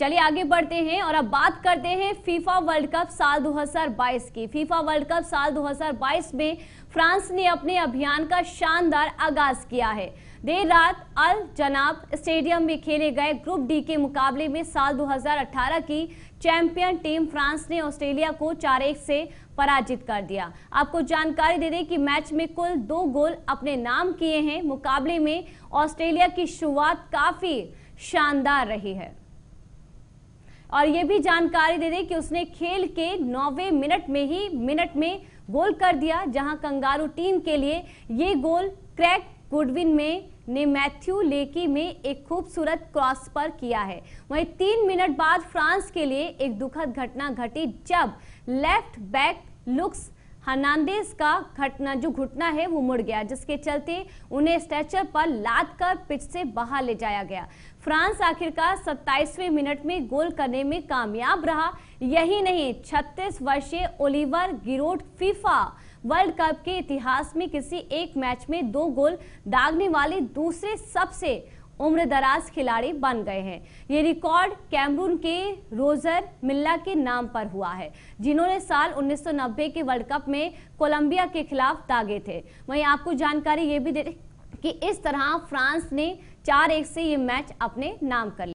चलिए आगे बढ़ते हैं और अब बात करते हैं फीफा वर्ल्ड कप साल 2022 की फीफा वर्ल्ड कप साल 2022 में फ्रांस ने अपने अभियान का शानदार आगाज किया है देर रात अल जनाब स्टेडियम में खेले गए ग्रुप डी के मुकाबले में साल 2018 की चैंपियन टीम फ्रांस ने ऑस्ट्रेलिया को चार एक से पराजित कर दिया आपको जानकारी दे दें कि मैच में कुल दो गोल अपने नाम किए हैं मुकाबले में ऑस्ट्रेलिया की शुरुआत काफी शानदार रही है और ये भी जानकारी दे दें कि उसने खेल के नौवे मिनट में ही मिनट में गोल कर दिया जहां कंगारू टीम के लिए ये गोल क्रैक गुडविन में ने मैथ्यू लेकी में एक खूबसूरत क्रॉस पर किया है वहीं तीन मिनट बाद फ्रांस के लिए एक दुखद घटना घटी जब लेफ्ट बैक लुक्स हर्नांडेज का घटना जो घुटना है वो मुड़ गया जिसके चलते उन्हें स्ट्रेचर पर लाद कर पिच से बाहर ले जाया गया फ्रांस आखिरकार 27वें मिनट में गोल करने में कामयाब रहा यही नहीं 36 वर्षीय Olivier Giroud FIFA World Cup के इतिहास में किसी एक मैच में दो गोल दागने वाले दूसरे सबसे उम्र दराज खिलाड़ी बन गए हैं ये रिकॉर्ड कैमरून के रोजर मिल्ला के नाम पर हुआ है जिन्होंने साल 1990 के वर्ल्ड कप में कोलंबिया के खिलाफ दागे थे वहीं आपको जानकारी ये भी दे कि इस तरह फ्रांस ने चार एक से ये मैच अपने नाम कर लिया